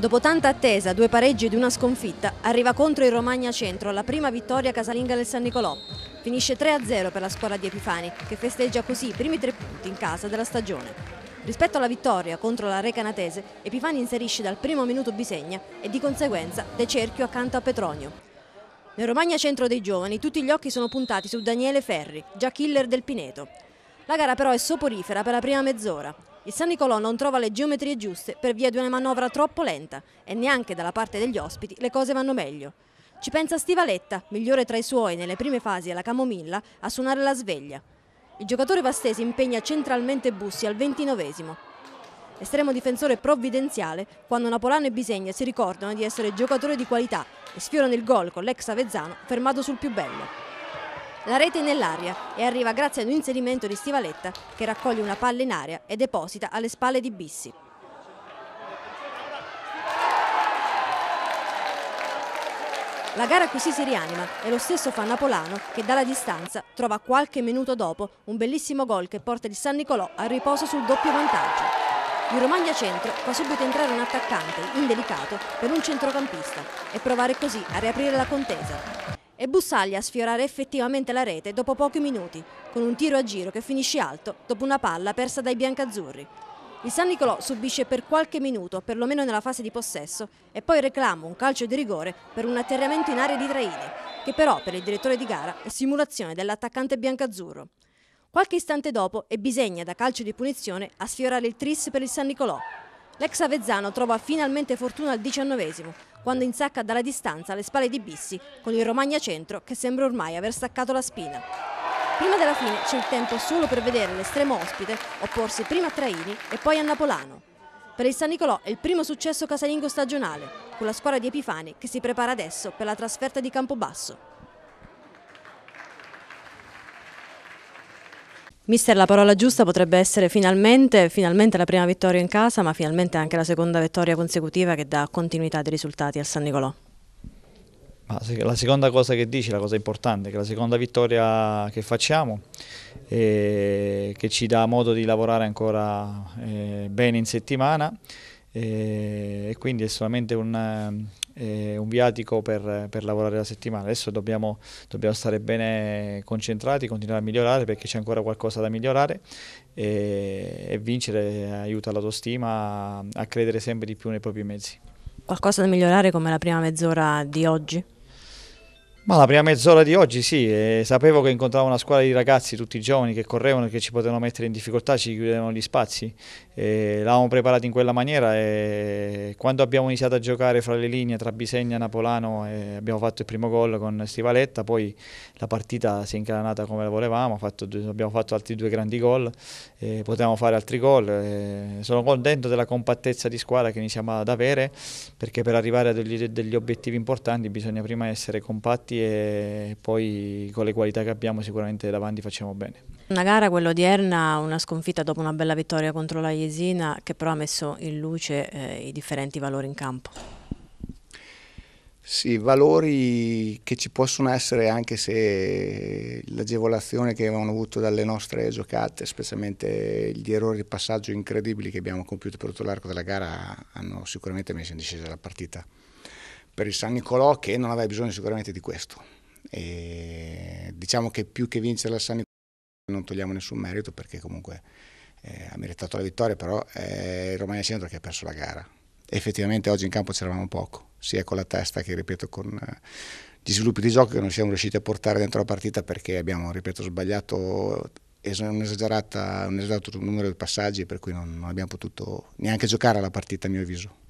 Dopo tanta attesa, due pareggi ed una sconfitta, arriva contro il Romagna Centro la prima vittoria casalinga del San Nicolò. Finisce 3-0 per la squadra di Epifani, che festeggia così i primi tre punti in casa della stagione. Rispetto alla vittoria contro la Re Canatese, Epifani inserisce dal primo minuto Bisegna e di conseguenza De Cerchio accanto a Petronio. Nel Romagna Centro dei Giovani tutti gli occhi sono puntati su Daniele Ferri, già killer del Pineto. La gara però è soporifera per la prima mezz'ora. Il San Nicolò non trova le geometrie giuste per via di una manovra troppo lenta e neanche dalla parte degli ospiti le cose vanno meglio. Ci pensa Stivaletta, migliore tra i suoi nelle prime fasi alla camomilla, a suonare la sveglia. Il giocatore vastese impegna centralmente Bussi al ventinovesimo. Estremo difensore provvidenziale, quando Napolano e Bisegna si ricordano di essere giocatori di qualità e sfiorano il gol con l'ex Avezzano fermato sul più bello. La rete è nell'aria e arriva grazie ad un inserimento di Stivaletta che raccoglie una palla in aria e deposita alle spalle di Bissi. La gara così si rianima e lo stesso fa Napolano che dalla distanza trova qualche minuto dopo un bellissimo gol che porta il San Nicolò al riposo sul doppio vantaggio. Il Romagna Centro fa subito entrare un attaccante indelicato per un centrocampista e provare così a riaprire la contesa e Bussaglia a sfiorare effettivamente la rete dopo pochi minuti, con un tiro a giro che finisce alto dopo una palla persa dai biancazzurri. Il San Nicolò subisce per qualche minuto, perlomeno nella fase di possesso, e poi reclama un calcio di rigore per un atterramento in area di Traini, che però per il direttore di gara è simulazione dell'attaccante biancazzurro. Qualche istante dopo è Bisegna da calcio di punizione a sfiorare il tris per il San Nicolò, L'ex Avezzano trova finalmente fortuna al diciannovesimo, quando insacca dalla distanza alle spalle di Bissi, con il Romagna Centro che sembra ormai aver staccato la spina. Prima della fine c'è il tempo solo per vedere l'estremo ospite opporsi prima a Traini e poi a Napolano. Per il San Nicolò è il primo successo casalingo stagionale, con la squadra di Epifani che si prepara adesso per la trasferta di Campobasso. Mister, la parola giusta potrebbe essere finalmente, finalmente la prima vittoria in casa, ma finalmente anche la seconda vittoria consecutiva che dà continuità dei risultati al San Nicolò. La seconda cosa che dici, la cosa importante, che la seconda vittoria che facciamo, eh, che ci dà modo di lavorare ancora eh, bene in settimana eh, e quindi è solamente un, eh, un viatico per, per, lavorare la settimana. Adesso dobbiamo, dobbiamo, stare bene concentrati, continuare a migliorare perché c'è ancora qualcosa da migliorare e, e vincere aiuta l'autostima a, a credere sempre di più nei propri mezzi. Qualcosa da migliorare come la prima mezz'ora di oggi? Ma la prima mezz'ora di oggi sì, eh, sapevo che incontravo una squadra di ragazzi, tutti giovani, che correvano e che ci potevano mettere in difficoltà, ci chiudevano gli spazi. l'avevamo preparato in quella maniera e quando abbiamo iniziato a giocare fra le linee tra Bisegna e Napolano eh, abbiamo fatto il primo gol con Stivaletta, poi la partita si è incalanata come la volevamo, fatto due, abbiamo fatto altri due grandi gol, potevamo fare altri gol. sono contento della compattezza di squadra che iniziamo ad avere perché per arrivare a degli, degli obiettivi importanti bisogna prima essere compatti e poi con le qualità che abbiamo sicuramente davanti facciamo bene. Una gara, quella odierna, una sconfitta dopo una bella vittoria contro la Jesina che però ha messo in luce eh, i differenti valori in campo. Sì, valori che ci possono essere anche se l'agevolazione che avevano avuto dalle nostre giocate, specialmente gli errori di passaggio incredibili che abbiamo compiuto per tutto l'arco della gara, hanno sicuramente messo in discesa la partita per il San Nicolò che non aveva bisogno sicuramente di questo. E diciamo che più che vincere la San Nicolò non togliamo nessun merito perché comunque eh, ha meritato la vittoria, però è eh, il Romagna Centro che ha perso la gara. Effettivamente oggi in campo c'eravamo poco, sia con la testa che, ripeto, con eh, gli sviluppi di gioco che non siamo riusciti a portare dentro la partita perché abbiamo, ripeto, sbagliato un esagerato numero di passaggi per cui non, non abbiamo potuto neanche giocare alla partita a mio avviso.